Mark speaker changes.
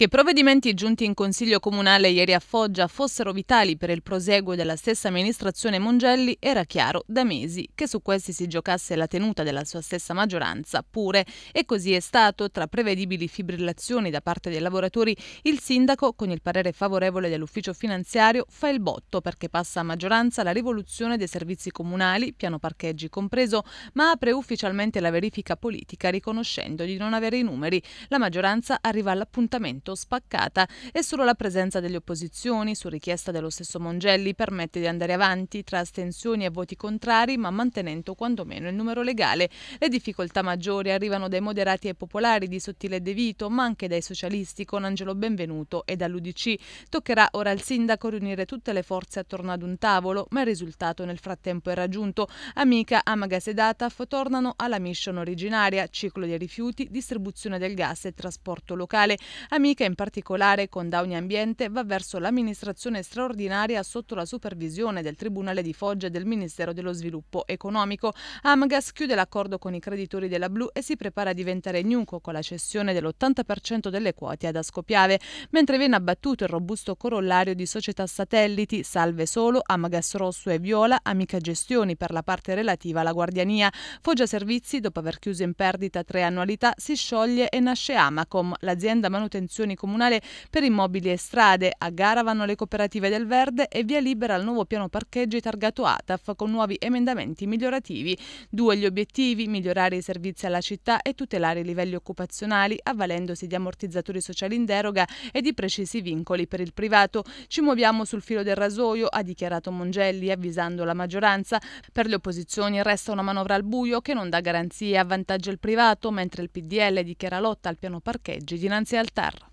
Speaker 1: Che i provvedimenti giunti in Consiglio Comunale ieri a Foggia fossero vitali per il proseguo della stessa amministrazione Mongelli era chiaro da mesi che su questi si giocasse la tenuta della sua stessa maggioranza pure e così è stato tra prevedibili fibrillazioni da parte dei lavoratori il sindaco con il parere favorevole dell'ufficio finanziario fa il botto perché passa a maggioranza la rivoluzione dei servizi comunali, piano parcheggi compreso, ma apre ufficialmente la verifica politica riconoscendo di non avere i numeri. La maggioranza arriva all'appuntamento subito spaccata e solo la presenza delle opposizioni, su richiesta dello stesso Mongelli, permette di andare avanti tra astensioni e voti contrari, ma mantenendo quantomeno il numero legale. Le difficoltà maggiori arrivano dai moderati e popolari di Sottile De Vito, ma anche dai socialisti con Angelo Benvenuto e dall'Udc. Toccherà ora al sindaco riunire tutte le forze attorno ad un tavolo, ma il risultato nel frattempo è raggiunto. Amica, Amaga e Dataf tornano alla mission originaria, ciclo dei rifiuti, distribuzione del gas e trasporto locale. Amica pubblica, in particolare con Downi Ambiente, va verso l'amministrazione straordinaria sotto la supervisione del Tribunale di Foggia e del Ministero dello Sviluppo Economico. Amgas chiude l'accordo con i creditori della Blu e si prepara a diventare Gnunco con la cessione dell'80% delle quote ad Ascopiave, mentre viene abbattuto il robusto corollario di società satelliti Salve Solo, Amgas Rosso e Viola, Amica Gestioni per la parte relativa alla guardiania. Foggia Servizi, dopo aver chiuso in perdita tre annualità, si scioglie e nasce Amacom, l'azienda manutenzione concessioni comunali per immobili e strade. A gara vanno le cooperative del Verde e via libera al nuovo piano parcheggi targato ATAF con nuovi emendamenti migliorativi. Due gli obiettivi, migliorare i servizi alla città e tutelare i livelli occupazionali, avvalendosi di ammortizzatori sociali in deroga e di precisi vincoli per il privato. Ci muoviamo sul filo del rasoio, ha dichiarato Mongelli, avvisando la maggioranza. Per le opposizioni resta una manovra al buio che non dà garanzie a vantaggio il privato, mentre il PDL dichiara lotta al piano parcheggi dinanzi al TAR.